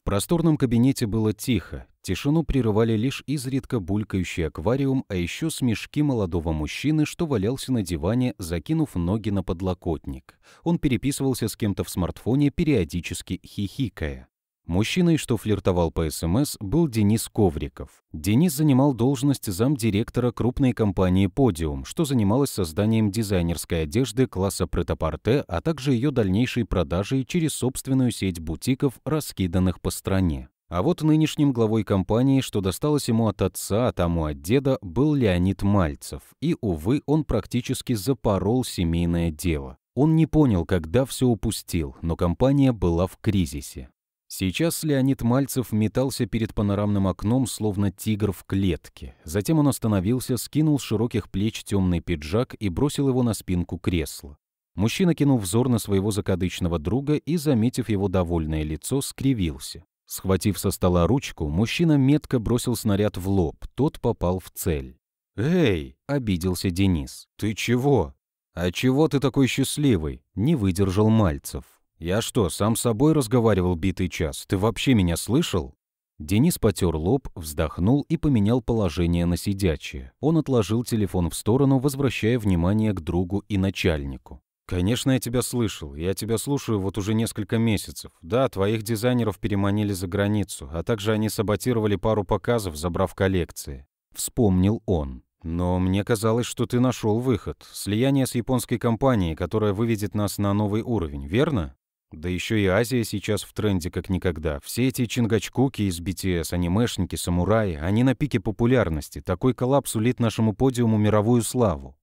В просторном кабинете было тихо, тишину прерывали лишь изредка булькающий аквариум, а еще смешки молодого мужчины, что валялся на диване, закинув ноги на подлокотник. Он переписывался с кем-то в смартфоне, периодически хихикая. Мужчиной, что флиртовал по СМС, был Денис Ковриков. Денис занимал должность замдиректора крупной компании «Подиум», что занималась созданием дизайнерской одежды класса претапорте, а также ее дальнейшей продажей через собственную сеть бутиков, раскиданных по стране. А вот нынешним главой компании, что досталось ему от отца, а тому от деда, был Леонид Мальцев. И, увы, он практически запорол семейное дело. Он не понял, когда все упустил, но компания была в кризисе. Сейчас Леонид Мальцев метался перед панорамным окном, словно тигр в клетке. Затем он остановился, скинул с широких плеч темный пиджак и бросил его на спинку кресла. Мужчина кинул взор на своего закадычного друга и, заметив его довольное лицо, скривился. Схватив со стола ручку, мужчина метко бросил снаряд в лоб, тот попал в цель. «Эй!» — обиделся Денис. «Ты чего?» «А чего ты такой счастливый?» — не выдержал Мальцев. «Я что, сам с собой разговаривал битый час? Ты вообще меня слышал?» Денис потер лоб, вздохнул и поменял положение на сидячее. Он отложил телефон в сторону, возвращая внимание к другу и начальнику. «Конечно, я тебя слышал. Я тебя слушаю вот уже несколько месяцев. Да, твоих дизайнеров переманили за границу, а также они саботировали пару показов, забрав коллекции». Вспомнил он. Но мне казалось, что ты нашел выход. Слияние с японской компанией, которая выведет нас на новый уровень, верно? Да еще и Азия сейчас в тренде как никогда. Все эти чингачкуки из BTS, анимешники, самураи, они на пике популярности. Такой коллапс улит нашему подиуму мировую славу.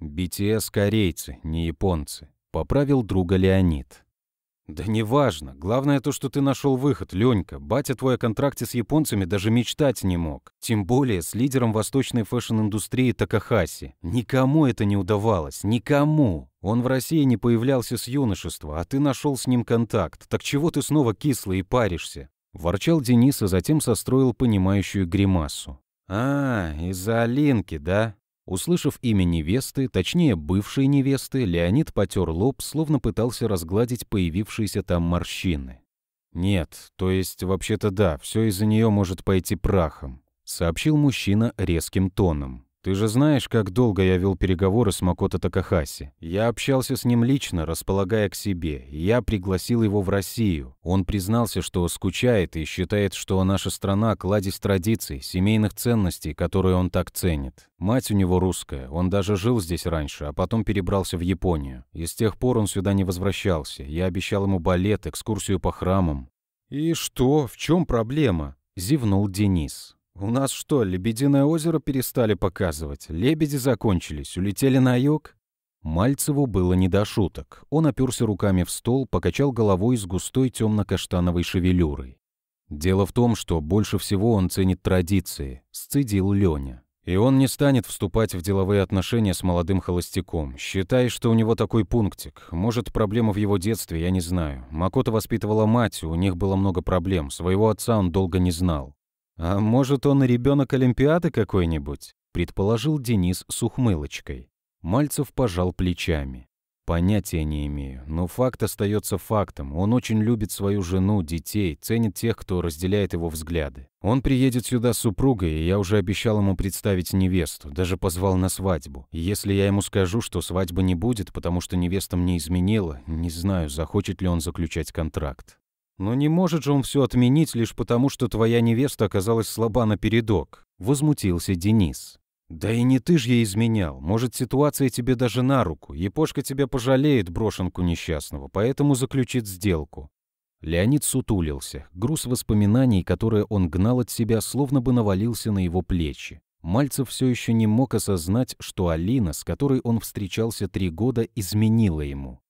BTS корейцы, не японцы. Поправил друга Леонид. «Да неважно. Главное то, что ты нашел выход, Ленька. Батя твой о контракте с японцами даже мечтать не мог. Тем более с лидером восточной фэшн-индустрии Такахаси. Никому это не удавалось. Никому. Он в России не появлялся с юношества, а ты нашел с ним контакт. Так чего ты снова кислый и паришься?» Ворчал Денис, а затем состроил понимающую гримасу. «А, из-за Алинки, да? Услышав имя невесты, точнее бывшей невесты, Леонид потер лоб, словно пытался разгладить появившиеся там морщины. «Нет, то есть, вообще-то да, все из-за нее может пойти прахом», — сообщил мужчина резким тоном. Ты же знаешь, как долго я вел переговоры с Макото Такахаси. Я общался с ним лично, располагая к себе. Я пригласил его в Россию. Он признался, что скучает и считает, что наша страна – кладезь традиций, семейных ценностей, которые он так ценит. Мать у него русская, он даже жил здесь раньше, а потом перебрался в Японию. И с тех пор он сюда не возвращался. Я обещал ему балет, экскурсию по храмам. «И что? В чем проблема?» – зевнул Денис. «У нас что, Лебединое озеро перестали показывать? Лебеди закончились, улетели на юг?» Мальцеву было не до шуток. Он оперся руками в стол, покачал головой с густой темно-каштановой шевелюрой. «Дело в том, что больше всего он ценит традиции», — сцедил Лёня. «И он не станет вступать в деловые отношения с молодым холостяком. Считай, что у него такой пунктик. Может, проблема в его детстве, я не знаю. Макота воспитывала мать, у них было много проблем. Своего отца он долго не знал. «А может, он и ребенок Олимпиады какой-нибудь?» — предположил Денис с ухмылочкой. Мальцев пожал плечами. «Понятия не имею, но факт остается фактом. Он очень любит свою жену, детей, ценит тех, кто разделяет его взгляды. Он приедет сюда с супругой, и я уже обещал ему представить невесту, даже позвал на свадьбу. если я ему скажу, что свадьбы не будет, потому что невеста мне изменила, не знаю, захочет ли он заключать контракт». Но не может же он все отменить лишь потому, что твоя невеста оказалась слаба напередок, возмутился Денис. Да и не ты ж ей изменял. Может, ситуация тебе даже на руку. Епошка тебя пожалеет брошенку несчастного, поэтому заключит сделку. Леонид сутулился. Груз воспоминаний, которые он гнал от себя, словно бы навалился на его плечи. Мальцев все еще не мог осознать, что Алина, с которой он встречался три года, изменила ему.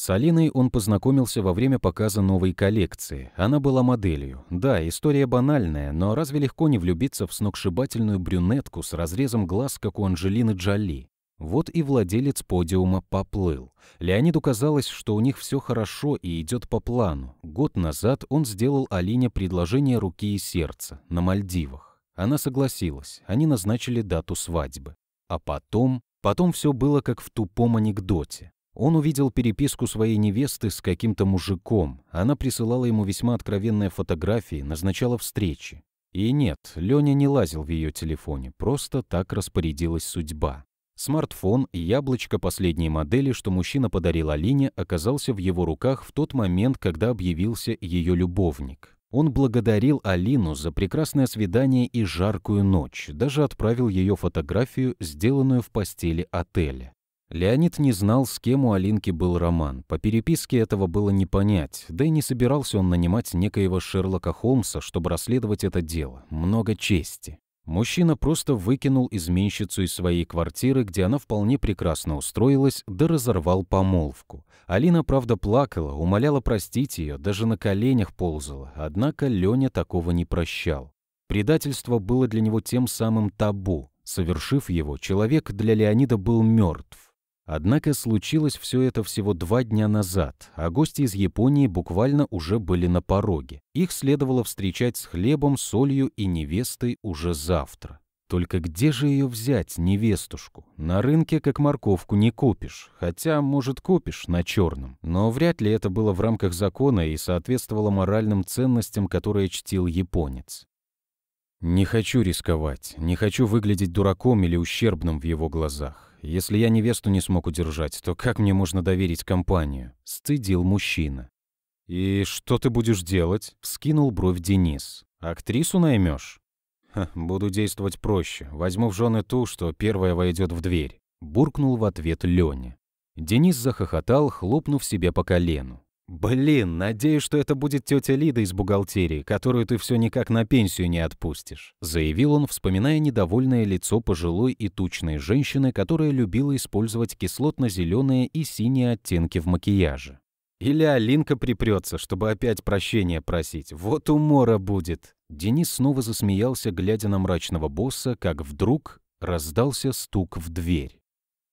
С Алиной он познакомился во время показа новой коллекции. Она была моделью. Да, история банальная, но разве легко не влюбиться в сногсшибательную брюнетку с разрезом глаз, как у Анжелины Джоли? Вот и владелец подиума поплыл. Леониду казалось, что у них все хорошо и идет по плану. Год назад он сделал Алине предложение руки и сердца на Мальдивах. Она согласилась, они назначили дату свадьбы. А потом... Потом все было как в тупом анекдоте. Он увидел переписку своей невесты с каким-то мужиком. Она присылала ему весьма откровенные фотографии, назначала встречи. И нет, Леня не лазил в ее телефоне, просто так распорядилась судьба. Смартфон и «Яблочко» последней модели, что мужчина подарил Алине, оказался в его руках в тот момент, когда объявился ее любовник. Он благодарил Алину за прекрасное свидание и жаркую ночь, даже отправил ее фотографию, сделанную в постели отеля. Леонид не знал, с кем у Алинки был роман. По переписке этого было не понять, да и не собирался он нанимать некоего Шерлока Холмса, чтобы расследовать это дело. Много чести. Мужчина просто выкинул изменщицу из своей квартиры, где она вполне прекрасно устроилась, да разорвал помолвку. Алина, правда, плакала, умоляла простить ее, даже на коленях ползала, однако Леня такого не прощал. Предательство было для него тем самым табу. Совершив его, человек для Леонида был мертв. Однако случилось все это всего два дня назад, а гости из Японии буквально уже были на пороге. Их следовало встречать с хлебом, солью и невестой уже завтра. Только где же ее взять, невестушку? На рынке как морковку не купишь, хотя, может, купишь на черном. Но вряд ли это было в рамках закона и соответствовало моральным ценностям, которые чтил японец. Не хочу рисковать, не хочу выглядеть дураком или ущербным в его глазах если я невесту не смог удержать, то как мне можно доверить компанию?» — стыдил мужчина. «И что ты будешь делать?» — вскинул бровь Денис. «Актрису наймешь? Ха, «Буду действовать проще. Возьму в жены ту, что первая войдет в дверь», — буркнул в ответ Лёня. Денис захохотал, хлопнув себе по колену. «Блин, надеюсь, что это будет тетя Лида из бухгалтерии, которую ты все никак на пенсию не отпустишь», заявил он, вспоминая недовольное лицо пожилой и тучной женщины, которая любила использовать кислотно-зеленые и синие оттенки в макияже. «Или Алинка припрется, чтобы опять прощения просить. Вот умора будет!» Денис снова засмеялся, глядя на мрачного босса, как вдруг раздался стук в дверь.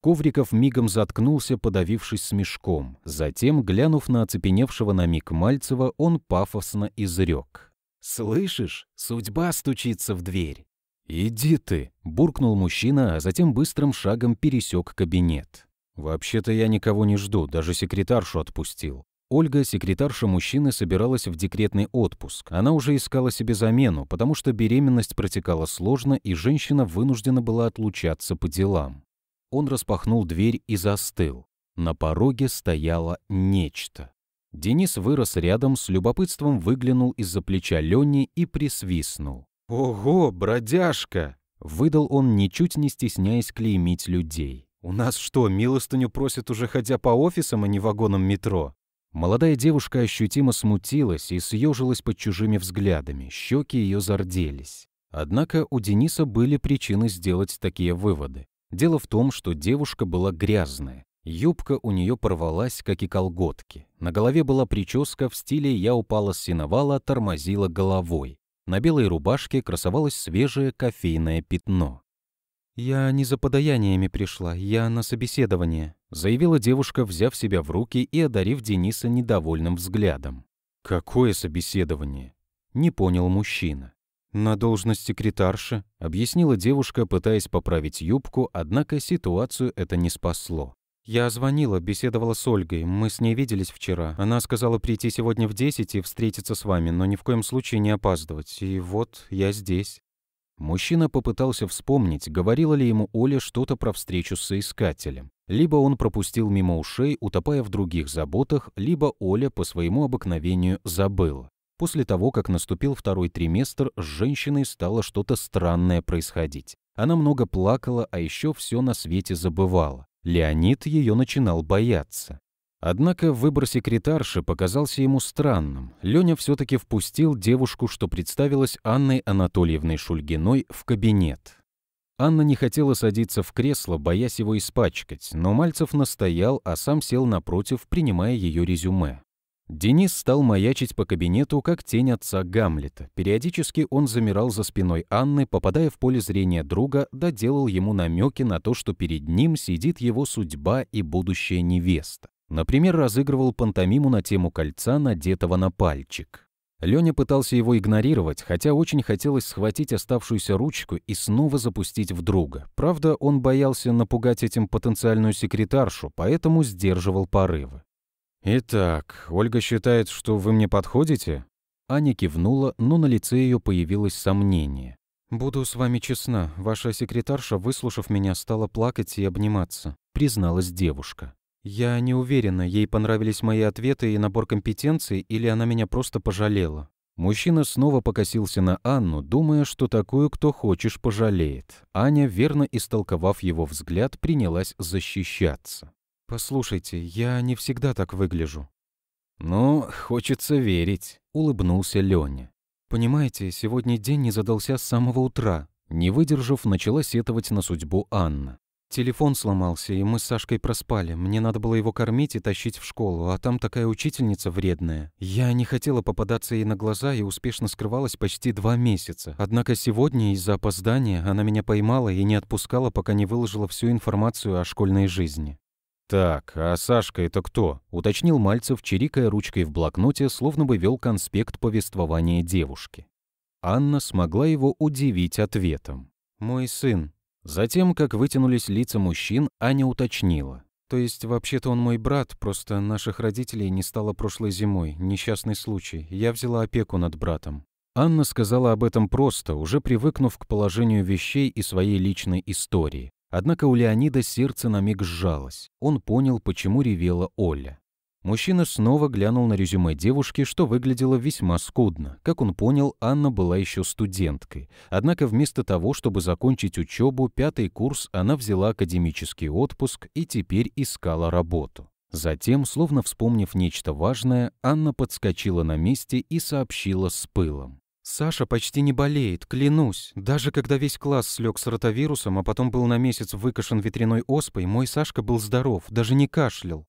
Ковриков мигом заткнулся, подавившись смешком. Затем, глянув на оцепеневшего на миг Мальцева, он пафосно изрек. «Слышишь? Судьба стучится в дверь!» «Иди ты!» — буркнул мужчина, а затем быстрым шагом пересек кабинет. «Вообще-то я никого не жду, даже секретаршу отпустил. Ольга, секретарша мужчины, собиралась в декретный отпуск. Она уже искала себе замену, потому что беременность протекала сложно, и женщина вынуждена была отлучаться по делам. Он распахнул дверь и застыл. На пороге стояло нечто. Денис вырос рядом, с любопытством выглянул из-за плеча Лёни и присвистнул. «Ого, бродяжка!» — выдал он, ничуть не стесняясь клеймить людей. «У нас что, милостыню просят уже ходя по офисам, а не вагонам метро?» Молодая девушка ощутимо смутилась и съежилась под чужими взглядами, щеки ее зарделись. Однако у Дениса были причины сделать такие выводы. Дело в том, что девушка была грязная. Юбка у нее порвалась, как и колготки. На голове была прическа в стиле «я упала с синовала, тормозила головой». На белой рубашке красовалось свежее кофейное пятно. «Я не за подаяниями пришла, я на собеседование», заявила девушка, взяв себя в руки и одарив Дениса недовольным взглядом. «Какое собеседование?» — не понял мужчина. «На должность секретарши», — объяснила девушка, пытаясь поправить юбку, однако ситуацию это не спасло. «Я звонила, беседовала с Ольгой, мы с ней виделись вчера. Она сказала прийти сегодня в 10 и встретиться с вами, но ни в коем случае не опаздывать. И вот я здесь». Мужчина попытался вспомнить, говорила ли ему Оля что-то про встречу с соискателем. Либо он пропустил мимо ушей, утопая в других заботах, либо Оля по своему обыкновению забыла. После того, как наступил второй триместр, с женщиной стало что-то странное происходить. Она много плакала, а еще все на свете забывала. Леонид ее начинал бояться. Однако выбор секретарши показался ему странным. Леня все-таки впустил девушку, что представилась Анной Анатольевной Шульгиной, в кабинет. Анна не хотела садиться в кресло, боясь его испачкать, но Мальцев настоял, а сам сел напротив, принимая ее резюме. Денис стал маячить по кабинету, как тень отца Гамлета. Периодически он замирал за спиной Анны, попадая в поле зрения друга, доделал ему намеки на то, что перед ним сидит его судьба и будущая невеста. Например, разыгрывал пантомиму на тему кольца, надетого на пальчик. Леня пытался его игнорировать, хотя очень хотелось схватить оставшуюся ручку и снова запустить в друга. Правда, он боялся напугать этим потенциальную секретаршу, поэтому сдерживал порывы. «Итак, Ольга считает, что вы мне подходите?» Аня кивнула, но на лице ее появилось сомнение. «Буду с вами честна, ваша секретарша, выслушав меня, стала плакать и обниматься», призналась девушка. «Я не уверена, ей понравились мои ответы и набор компетенций, или она меня просто пожалела». Мужчина снова покосился на Анну, думая, что такую, кто хочешь, пожалеет. Аня, верно истолковав его взгляд, принялась защищаться. «Послушайте, я не всегда так выгляжу». «Ну, хочется верить», — улыбнулся Лёня. «Понимаете, сегодня день не задался с самого утра». Не выдержав, начала сетовать на судьбу Анна. «Телефон сломался, и мы с Сашкой проспали. Мне надо было его кормить и тащить в школу, а там такая учительница вредная. Я не хотела попадаться ей на глаза и успешно скрывалась почти два месяца. Однако сегодня из-за опоздания она меня поймала и не отпускала, пока не выложила всю информацию о школьной жизни. «Так, а Сашка это кто?» — уточнил Мальцев, чирикая ручкой в блокноте, словно бы вел конспект повествования девушки. Анна смогла его удивить ответом. «Мой сын». Затем, как вытянулись лица мужчин, Аня уточнила. «То есть, вообще-то он мой брат, просто наших родителей не стало прошлой зимой, несчастный случай, я взяла опеку над братом». Анна сказала об этом просто, уже привыкнув к положению вещей и своей личной истории. Однако у Леонида сердце на миг сжалось. Он понял, почему ревела Оля. Мужчина снова глянул на резюме девушки, что выглядело весьма скудно. Как он понял, Анна была еще студенткой. Однако вместо того, чтобы закончить учебу, пятый курс она взяла академический отпуск и теперь искала работу. Затем, словно вспомнив нечто важное, Анна подскочила на месте и сообщила с пылом. Саша почти не болеет, клянусь. Даже когда весь класс слег с ротавирусом, а потом был на месяц выкашен ветряной оспой, мой Сашка был здоров, даже не кашлял.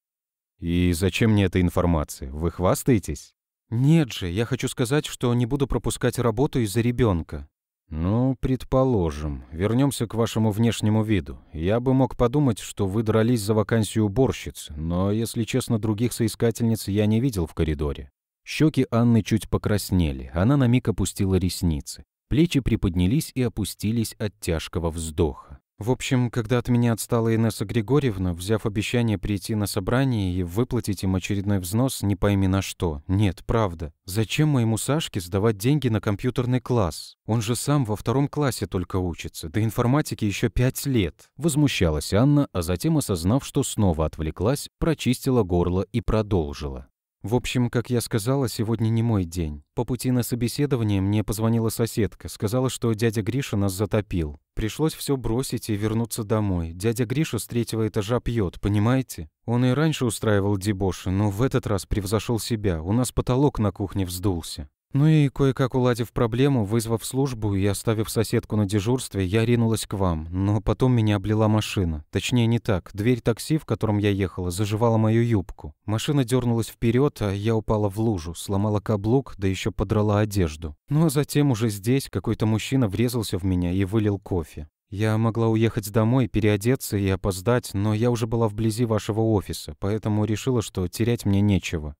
И зачем мне эта информация? Вы хвастаетесь? Нет же, я хочу сказать, что не буду пропускать работу из-за ребенка. Ну, предположим. Вернемся к вашему внешнему виду. Я бы мог подумать, что вы дрались за вакансию уборщиц, но, если честно, других соискательниц я не видел в коридоре. Щеки Анны чуть покраснели, она на миг опустила ресницы. Плечи приподнялись и опустились от тяжкого вздоха. В общем, когда от меня отстала Инесса Григорьевна, взяв обещание прийти на собрание и выплатить им очередной взнос, не пойми на что. Нет, правда. Зачем моему Сашке сдавать деньги на компьютерный класс? Он же сам во втором классе только учится, до информатики еще пять лет. Возмущалась Анна, а затем, осознав, что снова отвлеклась, прочистила горло и продолжила. В общем, как я сказала, сегодня не мой день. По пути на собеседование мне позвонила соседка, сказала, что дядя Гриша нас затопил. Пришлось все бросить и вернуться домой. Дядя Гриша с третьего этажа пьет, понимаете? Он и раньше устраивал дебоши, но в этот раз превзошел себя. У нас потолок на кухне вздулся. Ну и кое-как уладив проблему, вызвав службу и оставив соседку на дежурстве, я ринулась к вам, но потом меня облила машина. Точнее, не так. Дверь такси, в котором я ехала, заживала мою юбку. Машина дернулась вперед, а я упала в лужу, сломала каблук, да еще подрала одежду. Ну а затем уже здесь какой-то мужчина врезался в меня и вылил кофе. Я могла уехать домой, переодеться и опоздать, но я уже была вблизи вашего офиса, поэтому решила, что терять мне нечего.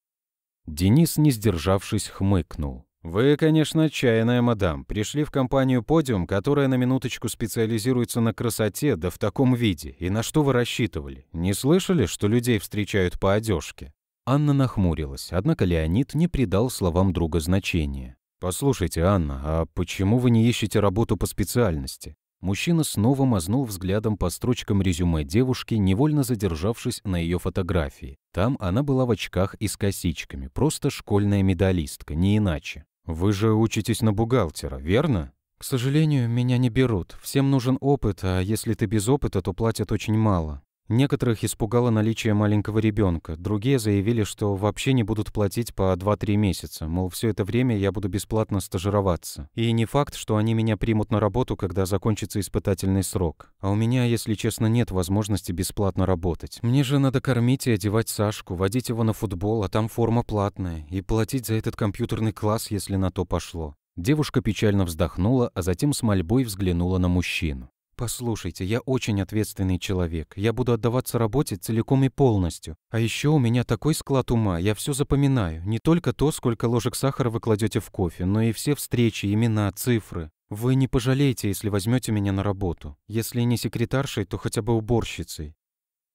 Денис, не сдержавшись, хмыкнул. «Вы, конечно, отчаянная мадам. Пришли в компанию «Подиум», которая на минуточку специализируется на красоте, да в таком виде. И на что вы рассчитывали? Не слышали, что людей встречают по одежке?» Анна нахмурилась, однако Леонид не придал словам друга значения. «Послушайте, Анна, а почему вы не ищете работу по специальности? Мужчина снова мазнул взглядом по строчкам резюме девушки, невольно задержавшись на ее фотографии. Там она была в очках и с косичками, просто школьная медалистка, не иначе. «Вы же учитесь на бухгалтера, верно?» «К сожалению, меня не берут. Всем нужен опыт, а если ты без опыта, то платят очень мало. Некоторых испугало наличие маленького ребенка, другие заявили, что вообще не будут платить по 2-3 месяца, мол, все это время я буду бесплатно стажироваться. И не факт, что они меня примут на работу, когда закончится испытательный срок. А у меня, если честно, нет возможности бесплатно работать. Мне же надо кормить и одевать Сашку, водить его на футбол, а там форма платная, и платить за этот компьютерный класс, если на то пошло. Девушка печально вздохнула, а затем с мольбой взглянула на мужчину. «Послушайте, я очень ответственный человек. Я буду отдаваться работе целиком и полностью. А еще у меня такой склад ума, я все запоминаю. Не только то, сколько ложек сахара вы кладете в кофе, но и все встречи, имена, цифры. Вы не пожалеете, если возьмете меня на работу. Если не секретаршей, то хотя бы уборщицей.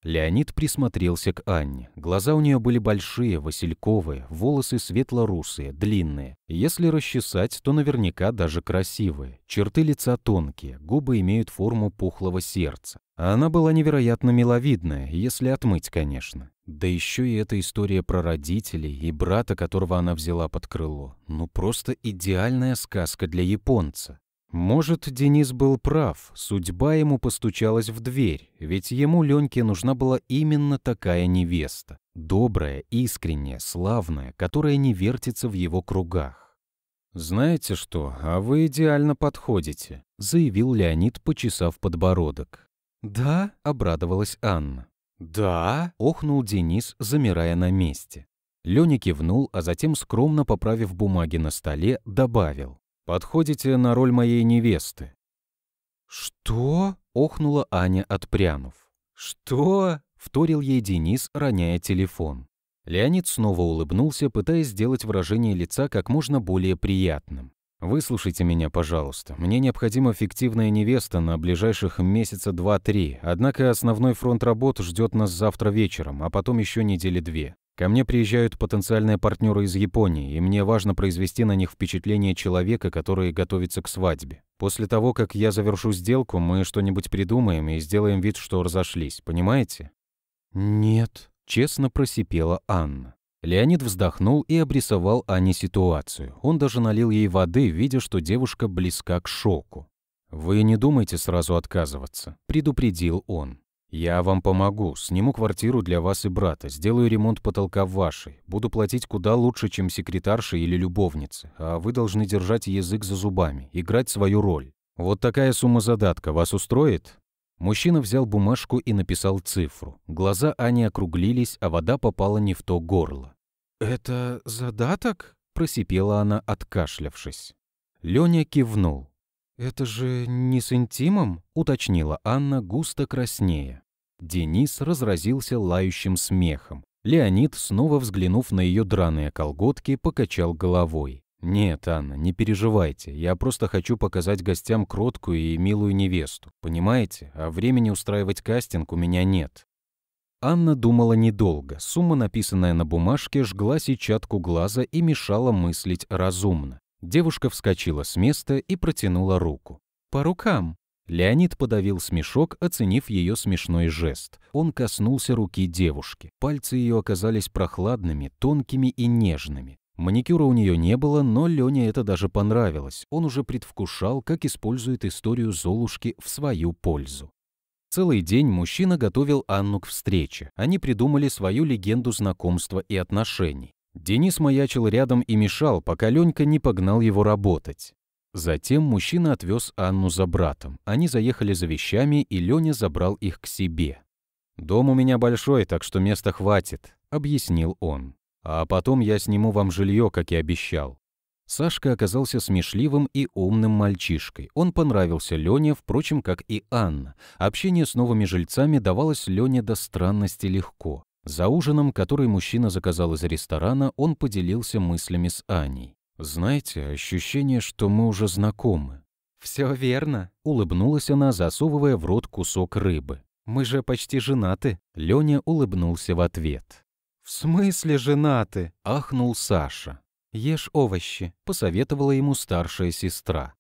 Леонид присмотрелся к Анне. Глаза у нее были большие, васильковые, волосы светло-русые, длинные. Если расчесать, то наверняка даже красивые. Черты лица тонкие, губы имеют форму пухлого сердца. А она была невероятно миловидная, если отмыть, конечно. Да еще и эта история про родителей и брата, которого она взяла под крыло. Ну просто идеальная сказка для японца. Может, Денис был прав, судьба ему постучалась в дверь, ведь ему, Леньке, нужна была именно такая невеста. Добрая, искренняя, славная, которая не вертится в его кругах. «Знаете что, а вы идеально подходите», — заявил Леонид, почесав подбородок. «Да», — обрадовалась Анна. «Да», — охнул Денис, замирая на месте. Леня кивнул, а затем, скромно поправив бумаги на столе, добавил подходите на роль моей невесты». «Что?» — охнула Аня, отпрянув. «Что?» — вторил ей Денис, роняя телефон. Леонид снова улыбнулся, пытаясь сделать выражение лица как можно более приятным. «Выслушайте меня, пожалуйста. Мне необходима фиктивная невеста на ближайших месяца два-три, однако основной фронт работ ждет нас завтра вечером, а потом еще недели две. Ко мне приезжают потенциальные партнеры из Японии, и мне важно произвести на них впечатление человека, который готовится к свадьбе. После того, как я завершу сделку, мы что-нибудь придумаем и сделаем вид, что разошлись, понимаете? Нет, честно просипела Анна. Леонид вздохнул и обрисовал Анне ситуацию. Он даже налил ей воды, видя, что девушка близка к шоку. «Вы не думайте сразу отказываться», — предупредил он. «Я вам помогу. Сниму квартиру для вас и брата, сделаю ремонт потолка вашей. Буду платить куда лучше, чем секретарше или любовнице. А вы должны держать язык за зубами, играть свою роль. Вот такая сумма задатка вас устроит?» Мужчина взял бумажку и написал цифру. Глаза Ани округлились, а вода попала не в то горло. «Это задаток?» – просипела она, откашлявшись. Лёня кивнул. «Это же не с интимом?» — уточнила Анна густо краснее. Денис разразился лающим смехом. Леонид, снова взглянув на ее драные колготки, покачал головой. «Нет, Анна, не переживайте. Я просто хочу показать гостям кроткую и милую невесту. Понимаете? А времени устраивать кастинг у меня нет». Анна думала недолго. Сумма, написанная на бумажке, жгла сетчатку глаза и мешала мыслить разумно. Девушка вскочила с места и протянула руку. «По рукам!» Леонид подавил смешок, оценив ее смешной жест. Он коснулся руки девушки. Пальцы ее оказались прохладными, тонкими и нежными. Маникюра у нее не было, но Лене это даже понравилось. Он уже предвкушал, как использует историю Золушки в свою пользу. Целый день мужчина готовил Анну к встрече. Они придумали свою легенду знакомства и отношений. Денис маячил рядом и мешал, пока Ленька не погнал его работать. Затем мужчина отвез Анну за братом. Они заехали за вещами, и Леня забрал их к себе. «Дом у меня большой, так что места хватит», — объяснил он. «А потом я сниму вам жилье, как и обещал». Сашка оказался смешливым и умным мальчишкой. Он понравился Лене, впрочем, как и Анна. Общение с новыми жильцами давалось Лене до странности легко. За ужином, который мужчина заказал из ресторана, он поделился мыслями с Аней. «Знаете, ощущение, что мы уже знакомы». «Все верно», — улыбнулась она, засовывая в рот кусок рыбы. «Мы же почти женаты». Леня улыбнулся в ответ. «В смысле женаты?» — ахнул Саша. «Ешь овощи», — посоветовала ему старшая сестра.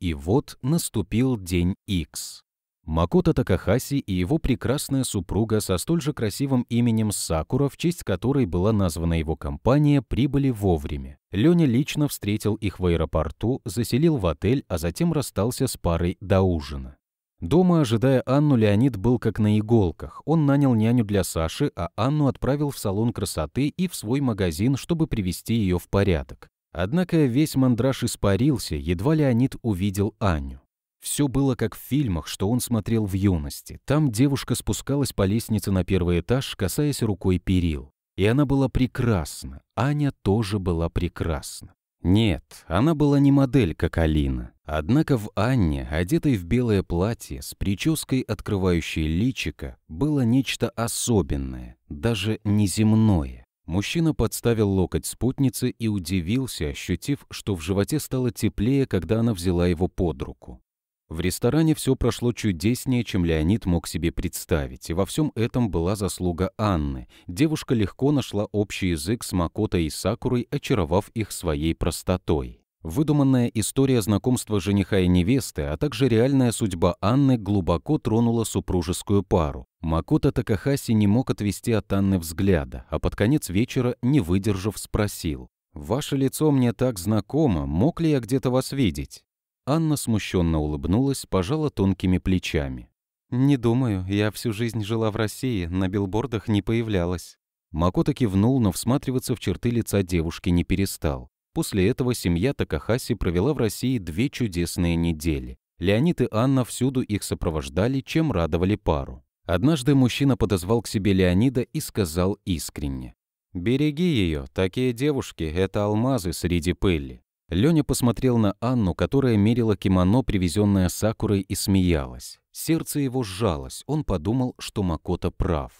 И вот наступил день Икс. Макото Такахаси и его прекрасная супруга со столь же красивым именем Сакура, в честь которой была названа его компания, прибыли вовремя. Леня лично встретил их в аэропорту, заселил в отель, а затем расстался с парой до ужина. Дома, ожидая Анну, Леонид был как на иголках. Он нанял няню для Саши, а Анну отправил в салон красоты и в свой магазин, чтобы привести ее в порядок. Однако весь мандраж испарился, едва Леонид увидел Аню. Все было как в фильмах, что он смотрел в юности. Там девушка спускалась по лестнице на первый этаж, касаясь рукой перил. И она была прекрасна. Аня тоже была прекрасна. Нет, она была не модель, как Алина. Однако в Анне, одетой в белое платье, с прической, открывающей личико, было нечто особенное, даже неземное. Мужчина подставил локоть спутницы и удивился, ощутив, что в животе стало теплее, когда она взяла его под руку. В ресторане все прошло чудеснее, чем Леонид мог себе представить, и во всем этом была заслуга Анны. Девушка легко нашла общий язык с Макото и Сакурой, очаровав их своей простотой. Выдуманная история знакомства жениха и невесты, а также реальная судьба Анны глубоко тронула супружескую пару. Макото Такахаси не мог отвести от Анны взгляда, а под конец вечера, не выдержав, спросил. «Ваше лицо мне так знакомо, мог ли я где-то вас видеть?» Анна смущенно улыбнулась, пожала тонкими плечами. «Не думаю, я всю жизнь жила в России, на билбордах не появлялась». Макото кивнул, но всматриваться в черты лица девушки не перестал. После этого семья Такахаси провела в России две чудесные недели. Леонид и Анна всюду их сопровождали, чем радовали пару. Однажды мужчина подозвал к себе Леонида и сказал искренне. «Береги ее, такие девушки — это алмазы среди пыли». Лёня посмотрел на Анну, которая мерила кимоно, привезенное Сакурой, и смеялась. Сердце его сжалось, он подумал, что Макото прав.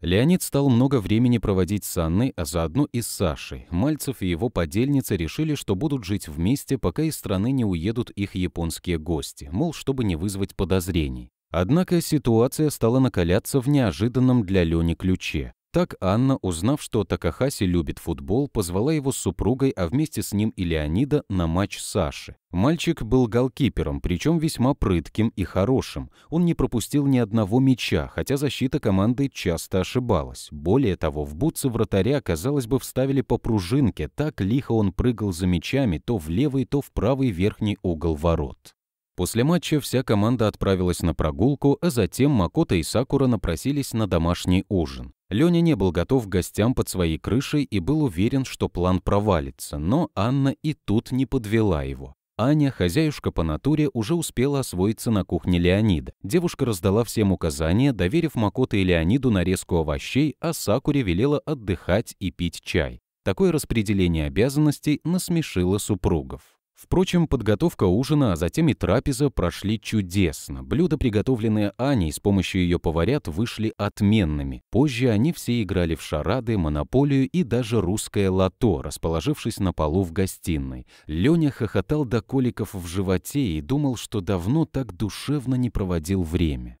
Леонид стал много времени проводить с Анной, а заодно и с Сашей. Мальцев и его подельница решили, что будут жить вместе, пока из страны не уедут их японские гости, мол, чтобы не вызвать подозрений. Однако ситуация стала накаляться в неожиданном для Лёни ключе. Так Анна, узнав, что Такахаси любит футбол, позвала его с супругой, а вместе с ним и Леонида на матч Саши. Мальчик был голкипером, причем весьма прытким и хорошим. Он не пропустил ни одного мяча, хотя защита команды часто ошибалась. Более того, в бутсы вратаря, казалось бы, вставили по пружинке, так лихо он прыгал за мячами то в левый, то в правый верхний угол ворот. После матча вся команда отправилась на прогулку, а затем Макота и Сакура напросились на домашний ужин. Лёня не был готов к гостям под своей крышей и был уверен, что план провалится, но Анна и тут не подвела его. Аня, хозяюшка по натуре, уже успела освоиться на кухне Леонида. Девушка раздала всем указания, доверив Макото и Леониду нарезку овощей, а Сакуре велела отдыхать и пить чай. Такое распределение обязанностей насмешило супругов. Впрочем, подготовка ужина, а затем и трапеза прошли чудесно. Блюда, приготовленные Аней с помощью ее поварят, вышли отменными. Позже они все играли в шарады, монополию и даже русское лото, расположившись на полу в гостиной. Леня хохотал до коликов в животе и думал, что давно так душевно не проводил время.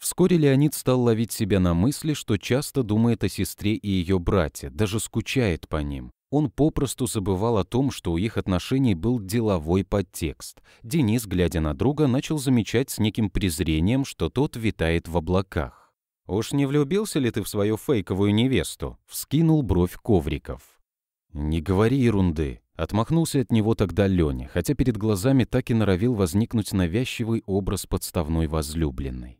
Вскоре Леонид стал ловить себя на мысли, что часто думает о сестре и ее брате, даже скучает по ним. Он попросту забывал о том, что у их отношений был деловой подтекст. Денис, глядя на друга, начал замечать с неким презрением, что тот витает в облаках. «Уж не влюбился ли ты в свою фейковую невесту?» — вскинул бровь Ковриков. «Не говори ерунды», Отмахнулся от него тогда Леня, хотя перед глазами так и норовил возникнуть навязчивый образ подставной возлюбленной.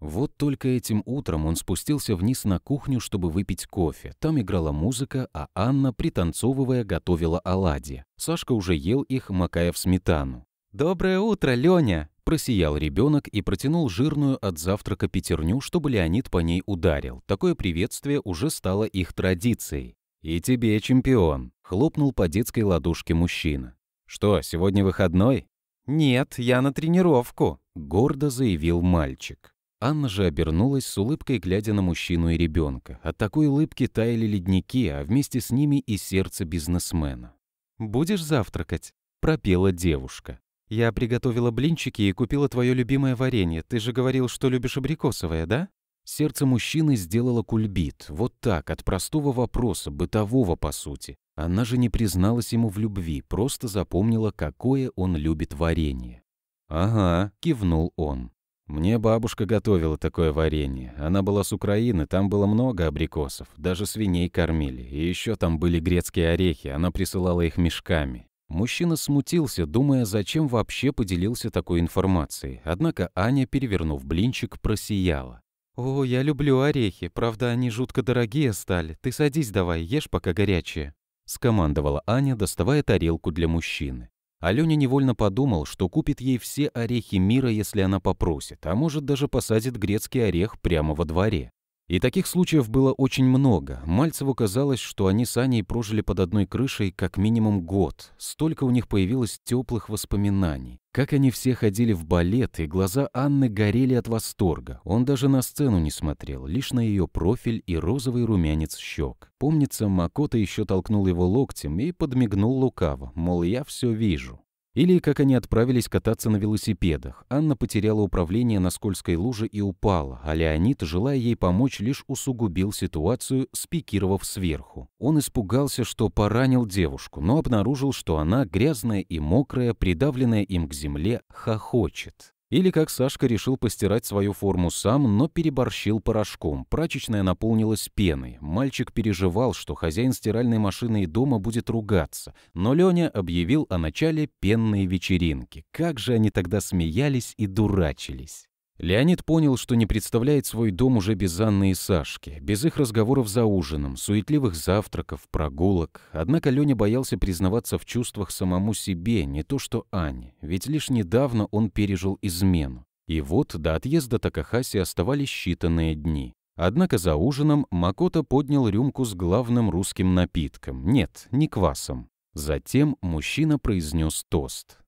Вот только этим утром он спустился вниз на кухню, чтобы выпить кофе. Там играла музыка, а Анна, пританцовывая, готовила оладьи. Сашка уже ел их, макая в сметану. «Доброе утро, Лёня!» – просиял ребенок и протянул жирную от завтрака пятерню, чтобы Леонид по ней ударил. Такое приветствие уже стало их традицией. «И тебе, чемпион!» – хлопнул по детской ладошке мужчина. «Что, сегодня выходной?» «Нет, я на тренировку», – гордо заявил мальчик. Анна же обернулась с улыбкой, глядя на мужчину и ребенка. От такой улыбки таяли ледники, а вместе с ними и сердце бизнесмена. «Будешь завтракать?» — пропела девушка. «Я приготовила блинчики и купила твое любимое варенье. Ты же говорил, что любишь абрикосовое, да?» Сердце мужчины сделало кульбит. Вот так, от простого вопроса, бытового по сути. Она же не призналась ему в любви, просто запомнила, какое он любит варенье. «Ага», — кивнул он. Мне бабушка готовила такое варенье. Она была с Украины, там было много абрикосов. Даже свиней кормили. И еще там были грецкие орехи, она присылала их мешками. Мужчина смутился, думая, зачем вообще поделился такой информацией. Однако Аня, перевернув блинчик, просияла. «О, я люблю орехи. Правда, они жутко дорогие стали. Ты садись давай, ешь, пока горячие». Скомандовала Аня, доставая тарелку для мужчины. Алене невольно подумал, что купит ей все орехи мира, если она попросит, а может даже посадит грецкий орех прямо во дворе. И таких случаев было очень много. Мальцеву казалось, что они с Аней прожили под одной крышей как минимум год. Столько у них появилось теплых воспоминаний. Как они все ходили в балет, и глаза Анны горели от восторга. Он даже на сцену не смотрел, лишь на ее профиль и розовый румянец щек. Помнится, Макота еще толкнул его локтем и подмигнул лукаво, мол, я все вижу. Или как они отправились кататься на велосипедах. Анна потеряла управление на скользкой луже и упала, а Леонид, желая ей помочь, лишь усугубил ситуацию, спикировав сверху. Он испугался, что поранил девушку, но обнаружил, что она, грязная и мокрая, придавленная им к земле, хохочет. Или как Сашка решил постирать свою форму сам, но переборщил порошком. Прачечная наполнилась пеной. Мальчик переживал, что хозяин стиральной машины и дома будет ругаться. Но Леня объявил о начале пенной вечеринки. Как же они тогда смеялись и дурачились. Леонид понял, что не представляет свой дом уже без Анны и Сашки, без их разговоров за ужином, суетливых завтраков, прогулок. Однако Леня боялся признаваться в чувствах самому себе, не то что Ане, ведь лишь недавно он пережил измену. И вот до отъезда Такахаси оставались считанные дни. Однако за ужином Макото поднял рюмку с главным русским напитком. Нет, не квасом. Затем мужчина произнес тост.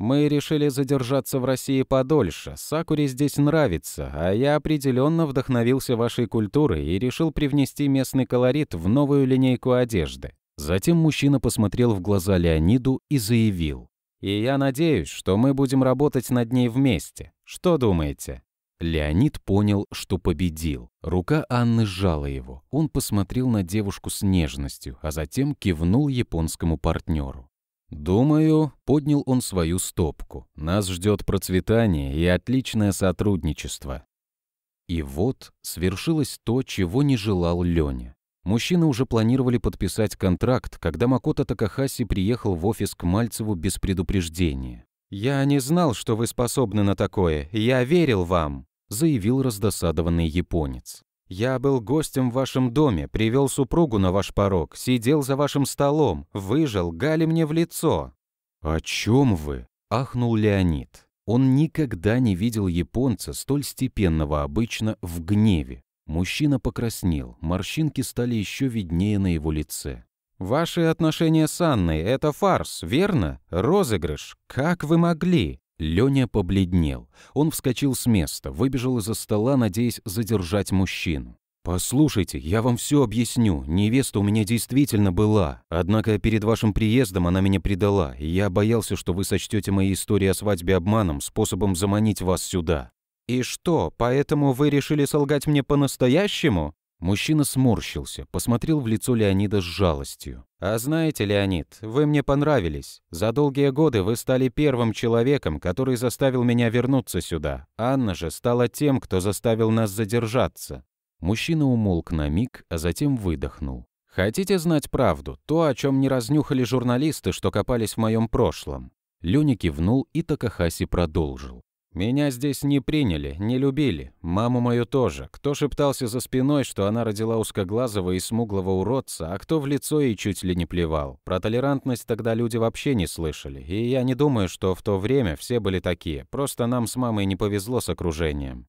Мы решили задержаться в России подольше. Сакуре здесь нравится, а я определенно вдохновился вашей культурой и решил привнести местный колорит в новую линейку одежды. Затем мужчина посмотрел в глаза Леониду и заявил. «И я надеюсь, что мы будем работать над ней вместе. Что думаете?» Леонид понял, что победил. Рука Анны сжала его. Он посмотрел на девушку с нежностью, а затем кивнул японскому партнеру. «Думаю, поднял он свою стопку. Нас ждет процветание и отличное сотрудничество». И вот свершилось то, чего не желал Леня. Мужчины уже планировали подписать контракт, когда Макото Такахаси приехал в офис к Мальцеву без предупреждения. «Я не знал, что вы способны на такое. Я верил вам», — заявил раздосадованный японец. Я был гостем в вашем доме, привел супругу на ваш порог, сидел за вашим столом, выжил, гали мне в лицо». «О чем вы?» – ахнул Леонид. Он никогда не видел японца, столь степенного обычно, в гневе. Мужчина покраснел, морщинки стали еще виднее на его лице. «Ваши отношения с Анной – это фарс, верно? Розыгрыш. Как вы могли?» Лёня побледнел. Он вскочил с места, выбежал из-за стола, надеясь задержать мужчину. «Послушайте, я вам всё объясню. Невеста у меня действительно была. Однако перед вашим приездом она меня предала, и я боялся, что вы сочтёте мои истории о свадьбе обманом, способом заманить вас сюда». «И что, поэтому вы решили солгать мне по-настоящему?» Мужчина сморщился, посмотрел в лицо Леонида с жалостью. «А знаете, Леонид, вы мне понравились. За долгие годы вы стали первым человеком, который заставил меня вернуться сюда. Анна же стала тем, кто заставил нас задержаться». Мужчина умолк на миг, а затем выдохнул. «Хотите знать правду? То, о чем не разнюхали журналисты, что копались в моем прошлом?» Лёня кивнул, и Такахаси продолжил. Меня здесь не приняли, не любили, маму мою тоже. Кто шептался за спиной, что она родила узкоглазого и смуглого уродца, а кто в лицо ей чуть ли не плевал. Про толерантность тогда люди вообще не слышали, и я не думаю, что в то время все были такие, просто нам с мамой не повезло с окружением.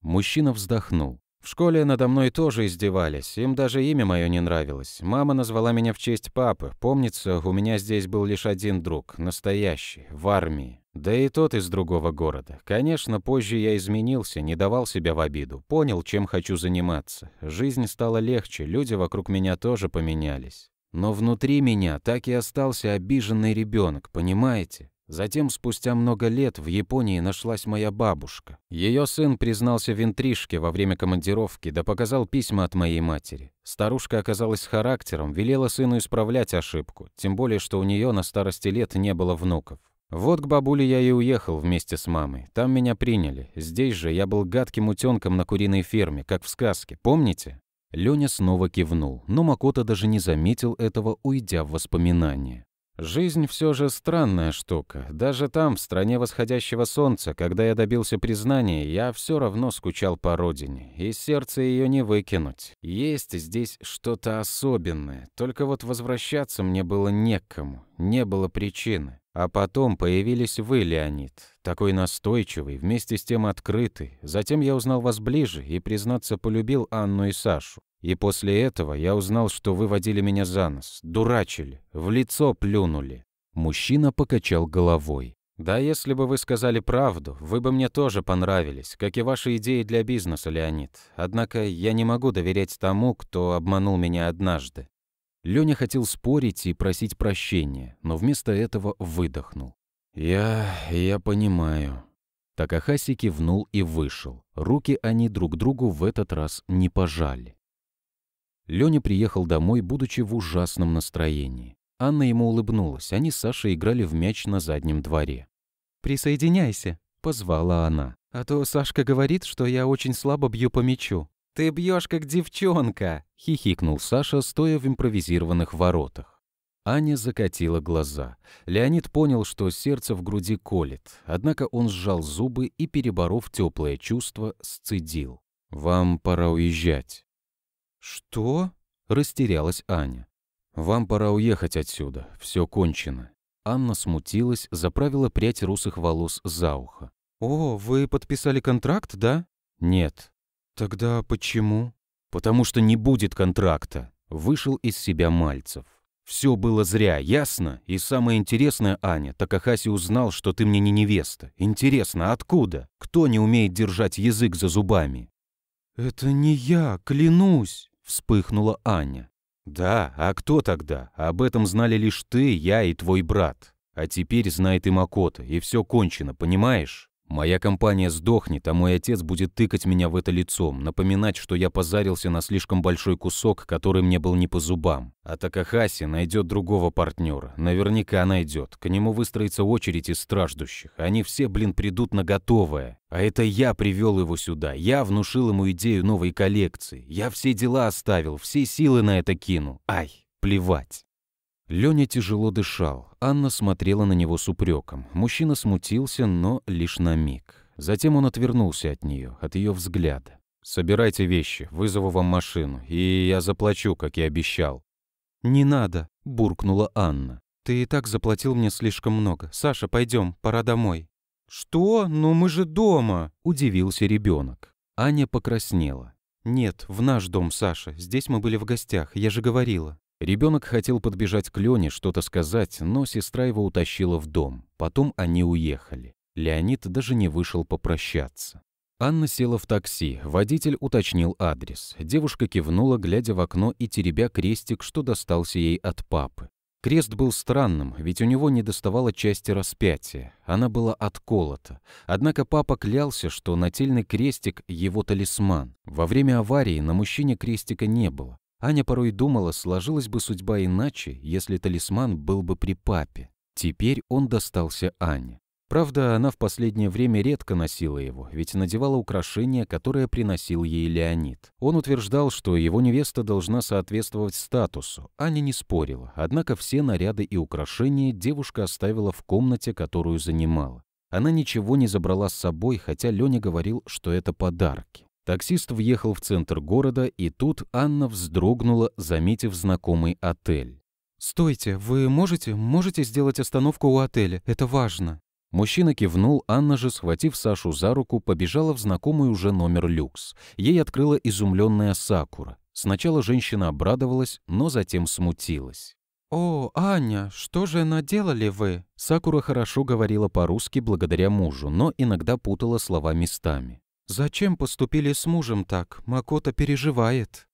Мужчина вздохнул. В школе надо мной тоже издевались, им даже имя мое не нравилось. Мама назвала меня в честь папы. Помнится, у меня здесь был лишь один друг, настоящий, в армии. Да и тот из другого города. Конечно, позже я изменился, не давал себя в обиду, понял, чем хочу заниматься. Жизнь стала легче, люди вокруг меня тоже поменялись. Но внутри меня так и остался обиженный ребенок, понимаете? Затем, спустя много лет, в Японии нашлась моя бабушка. Ее сын признался в интрижке во время командировки, да показал письма от моей матери. Старушка оказалась характером, велела сыну исправлять ошибку, тем более, что у нее на старости лет не было внуков. Вот к бабуле я и уехал вместе с мамой. Там меня приняли. Здесь же я был гадким утенком на куриной ферме, как в сказке, помните? Лёня снова кивнул, но Макота даже не заметил этого, уйдя в воспоминания. Жизнь все же странная штука. Даже там, в стране восходящего солнца, когда я добился признания, я все равно скучал по родине, и сердце ее не выкинуть. Есть здесь что-то особенное, только вот возвращаться мне было некому, не было причины. А потом появились вы, Леонид, такой настойчивый, вместе с тем открытый. Затем я узнал вас ближе и, признаться, полюбил Анну и Сашу. И после этого я узнал, что вы водили меня за нос, дурачили, в лицо плюнули». Мужчина покачал головой. «Да если бы вы сказали правду, вы бы мне тоже понравились, как и ваши идеи для бизнеса, Леонид. Однако я не могу доверять тому, кто обманул меня однажды. Лёня хотел спорить и просить прощения, но вместо этого выдохнул. «Я... я понимаю». Такахаси кивнул и вышел. Руки они друг другу в этот раз не пожали. Лёня приехал домой, будучи в ужасном настроении. Анна ему улыбнулась. Они с Сашей играли в мяч на заднем дворе. «Присоединяйся», — позвала она. «А то Сашка говорит, что я очень слабо бью по мячу». «Ты бьешь как девчонка!» — хихикнул Саша, стоя в импровизированных воротах. Аня закатила глаза. Леонид понял, что сердце в груди колет, однако он сжал зубы и, переборов теплое чувство, сцедил. «Вам пора уезжать». «Что?» — растерялась Аня. «Вам пора уехать отсюда, все кончено». Анна смутилась, заправила прядь русых волос за ухо. «О, вы подписали контракт, да?» «Нет, «Тогда почему?» «Потому что не будет контракта», — вышел из себя Мальцев. «Все было зря, ясно? И самое интересное, Аня, Такахаси узнал, что ты мне не невеста. Интересно, откуда? Кто не умеет держать язык за зубами?» «Это не я, клянусь!» — вспыхнула Аня. «Да, а кто тогда? Об этом знали лишь ты, я и твой брат. А теперь знает и Макота, и все кончено, понимаешь?» Моя компания сдохнет, а мой отец будет тыкать меня в это лицом, напоминать, что я позарился на слишком большой кусок, который мне был не по зубам. А Такахаси найдет другого партнера. Наверняка найдет. К нему выстроится очередь из страждущих. Они все, блин, придут на готовое. А это я привел его сюда. Я внушил ему идею новой коллекции. Я все дела оставил, все силы на это кину. Ай, плевать. Леня тяжело дышал. Анна смотрела на него с упреком. Мужчина смутился, но лишь на миг. Затем он отвернулся от нее, от ее взгляда. «Собирайте вещи, вызову вам машину, и я заплачу, как и обещал». «Не надо», — буркнула Анна. «Ты и так заплатил мне слишком много. Саша, пойдем, пора домой». «Что? Но ну мы же дома!» — удивился ребенок. Аня покраснела. «Нет, в наш дом, Саша. Здесь мы были в гостях, я же говорила». Ребенок хотел подбежать к Лене, что-то сказать, но сестра его утащила в дом. Потом они уехали. Леонид даже не вышел попрощаться. Анна села в такси, водитель уточнил адрес. Девушка кивнула, глядя в окно и теребя крестик, что достался ей от папы. Крест был странным, ведь у него не доставало части распятия, она была отколота. Однако папа клялся, что нательный крестик — его талисман. Во время аварии на мужчине крестика не было. Аня порой думала, сложилась бы судьба иначе, если талисман был бы при папе. Теперь он достался Ане. Правда, она в последнее время редко носила его, ведь надевала украшение, которое приносил ей Леонид. Он утверждал, что его невеста должна соответствовать статусу. Аня не спорила, однако все наряды и украшения девушка оставила в комнате, которую занимала. Она ничего не забрала с собой, хотя Леня говорил, что это подарки. Таксист въехал в центр города, и тут Анна вздрогнула, заметив знакомый отель. «Стойте, вы можете, можете сделать остановку у отеля? Это важно». Мужчина кивнул, Анна же, схватив Сашу за руку, побежала в знакомый уже номер люкс. Ей открыла изумленная Сакура. Сначала женщина обрадовалась, но затем смутилась. «О, Аня, что же наделали вы?» Сакура хорошо говорила по-русски благодаря мужу, но иногда путала слова местами. «Зачем поступили с мужем так? Макота переживает».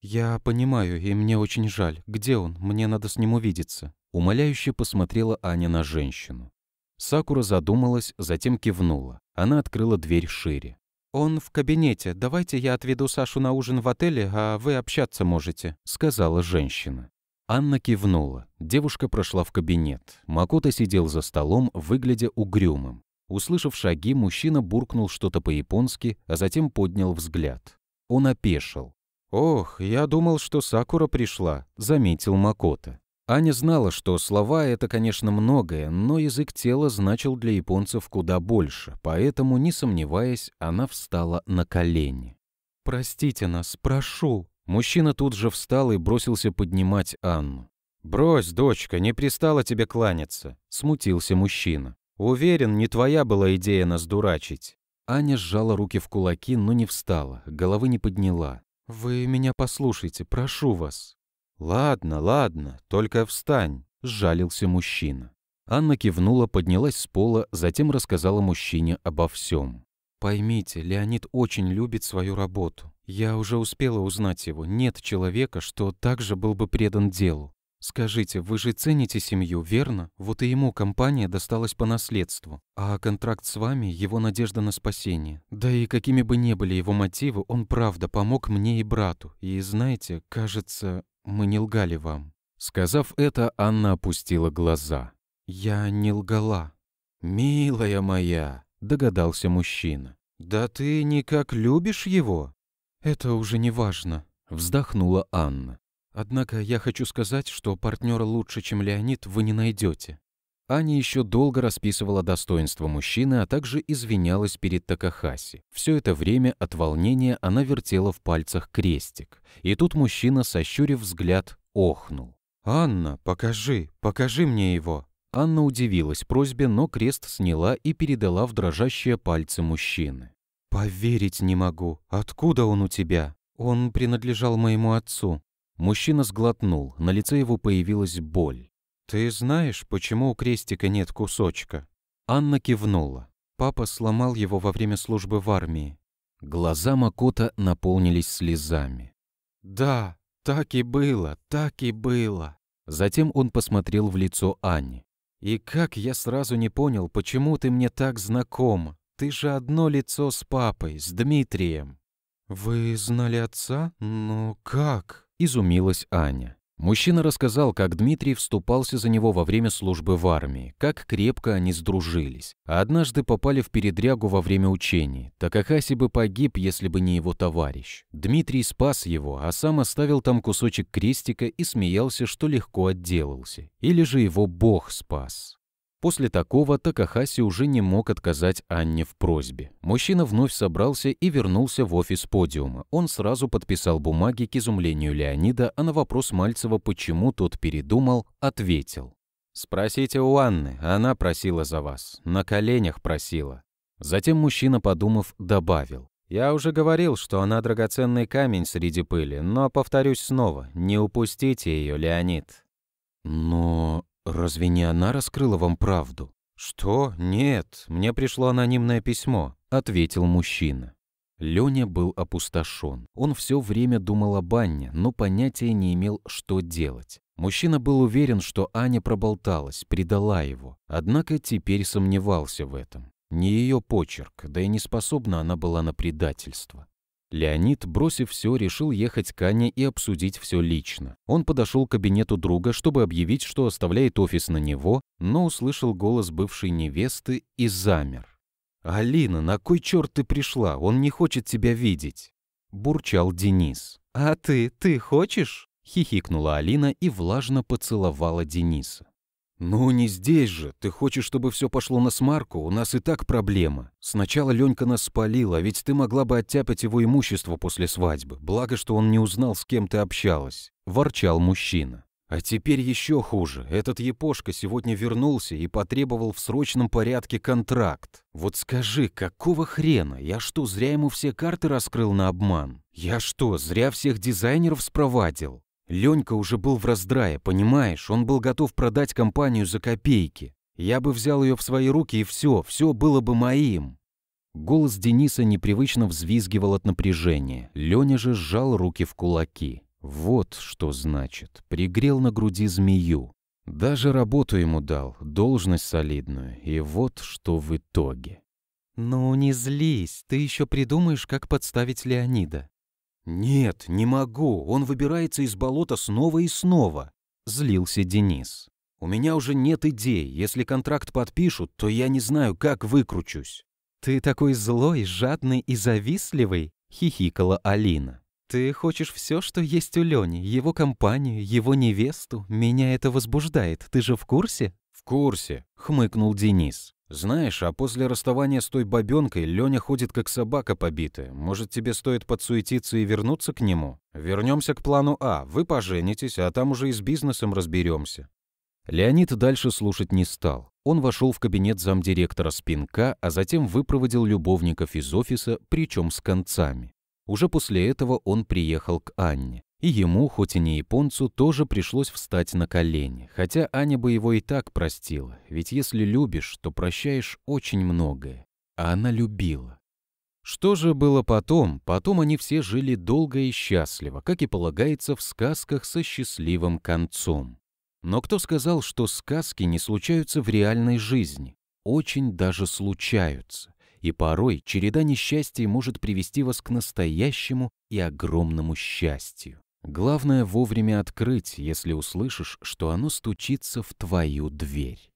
«Я понимаю, и мне очень жаль. Где он? Мне надо с ним увидеться». Умоляюще посмотрела Аня на женщину. Сакура задумалась, затем кивнула. Она открыла дверь шире. «Он в кабинете. Давайте я отведу Сашу на ужин в отеле, а вы общаться можете», — сказала женщина. Анна кивнула. Девушка прошла в кабинет. Макота сидел за столом, выглядя угрюмым. Услышав шаги, мужчина буркнул что-то по-японски, а затем поднял взгляд. Он опешил. «Ох, я думал, что Сакура пришла», — заметил Макото. Аня знала, что слова — это, конечно, многое, но язык тела значил для японцев куда больше, поэтому, не сомневаясь, она встала на колени. «Простите нас, прошу!» Мужчина тут же встал и бросился поднимать Анну. «Брось, дочка, не пристала тебе кланяться!» — смутился мужчина. «Уверен, не твоя была идея нас дурачить». Аня сжала руки в кулаки, но не встала, головы не подняла. «Вы меня послушайте, прошу вас». «Ладно, ладно, только встань», — сжалился мужчина. Анна кивнула, поднялась с пола, затем рассказала мужчине обо всем. «Поймите, Леонид очень любит свою работу. Я уже успела узнать его. Нет человека, что также был бы предан делу. Скажите, вы же цените семью, верно? Вот и ему компания досталась по наследству, а контракт с вами – его надежда на спасение. Да и какими бы ни были его мотивы, он правда помог мне и брату. И знаете, кажется, мы не лгали вам». Сказав это, Анна опустила глаза. «Я не лгала». «Милая моя», – догадался мужчина. «Да ты никак любишь его?» «Это уже не важно», – вздохнула Анна. Однако я хочу сказать, что партнера лучше, чем Леонид, вы не найдете. Аня еще долго расписывала достоинство мужчины, а также извинялась перед Такахаси. Все это время от волнения она вертела в пальцах крестик. И тут мужчина, сощурив взгляд, охнул. «Анна, покажи, покажи мне его!» Анна удивилась просьбе, но крест сняла и передала в дрожащие пальцы мужчины. «Поверить не могу. Откуда он у тебя?» «Он принадлежал моему отцу. Мужчина сглотнул, на лице его появилась боль. «Ты знаешь, почему у крестика нет кусочка?» Анна кивнула. Папа сломал его во время службы в армии. Глаза Макота наполнились слезами. «Да, так и было, так и было». Затем он посмотрел в лицо Анни. «И как я сразу не понял, почему ты мне так знаком? Ты же одно лицо с папой, с Дмитрием». «Вы знали отца? Ну как?» Изумилась Аня. Мужчина рассказал, как Дмитрий вступался за него во время службы в армии, как крепко они сдружились, а однажды попали в передрягу во время учений. так ахаси бы погиб, если бы не его товарищ. Дмитрий спас его, а сам оставил там кусочек крестика и смеялся, что легко отделался. Или же его Бог спас. После такого Такахаси уже не мог отказать Анне в просьбе. Мужчина вновь собрался и вернулся в офис подиума. Он сразу подписал бумаги к изумлению Леонида, а на вопрос Мальцева, почему тот передумал, ответил. «Спросите у Анны, она просила за вас, на коленях просила». Затем мужчина, подумав, добавил. «Я уже говорил, что она драгоценный камень среди пыли, но повторюсь снова, не упустите ее, Леонид». «Но...» «Разве не она раскрыла вам правду?» «Что? Нет, мне пришло анонимное письмо», — ответил мужчина. Леня был опустошен. Он все время думал о Анне, но понятия не имел, что делать. Мужчина был уверен, что Аня проболталась, предала его. Однако теперь сомневался в этом. Не ее почерк, да и не способна она была на предательство. Леонид, бросив все, решил ехать к Анне и обсудить все лично. Он подошел к кабинету друга, чтобы объявить, что оставляет офис на него, но услышал голос бывшей невесты и замер. «Алина, на кой черт ты пришла? Он не хочет тебя видеть!» Бурчал Денис. «А ты, ты хочешь?» Хихикнула Алина и влажно поцеловала Дениса. «Ну, не здесь же. Ты хочешь, чтобы все пошло на смарку? У нас и так проблема. Сначала Ленька нас спалила, ведь ты могла бы оттяпать его имущество после свадьбы. Благо, что он не узнал, с кем ты общалась», – ворчал мужчина. А теперь еще хуже. Этот епошка сегодня вернулся и потребовал в срочном порядке контракт. Вот скажи, какого хрена? Я что, зря ему все карты раскрыл на обман? Я что, зря всех дизайнеров спровадил? Ленька уже был в раздрае, понимаешь? Он был готов продать компанию за копейки. Я бы взял ее в свои руки и все, все было бы моим. Голос Дениса непривычно взвизгивал от напряжения. Леня же сжал руки в кулаки. Вот что значит. Пригрел на груди змею. Даже работу ему дал, должность солидную. И вот что в итоге. «Ну не злись, ты еще придумаешь, как подставить Леонида». «Нет, не могу, он выбирается из болота снова и снова», — злился Денис. «У меня уже нет идей, если контракт подпишут, то я не знаю, как выкручусь». «Ты такой злой, жадный и завистливый», — хихикала Алина. «Ты хочешь все, что есть у Лёни, его компанию, его невесту. Меня это возбуждает, ты же в курсе?» «В курсе», — хмыкнул Денис. Знаешь, а после расставания с той бабёнкой Лёня ходит как собака побитая. Может, тебе стоит подсуетиться и вернуться к нему? Вернёмся к плану А. Вы поженитесь, а там уже и с бизнесом разберёмся. Леонид дальше слушать не стал. Он вошел в кабинет замдиректора Спинка, а затем выпроводил любовников из офиса, причем с концами. Уже после этого он приехал к Анне. И ему, хоть и не японцу, тоже пришлось встать на колени, хотя Аня бы его и так простила, ведь если любишь, то прощаешь очень многое. А она любила. Что же было потом? Потом они все жили долго и счастливо, как и полагается в сказках со счастливым концом. Но кто сказал, что сказки не случаются в реальной жизни? Очень даже случаются. И порой череда несчастий может привести вас к настоящему и огромному счастью. Главное вовремя открыть, если услышишь, что оно стучится в твою дверь.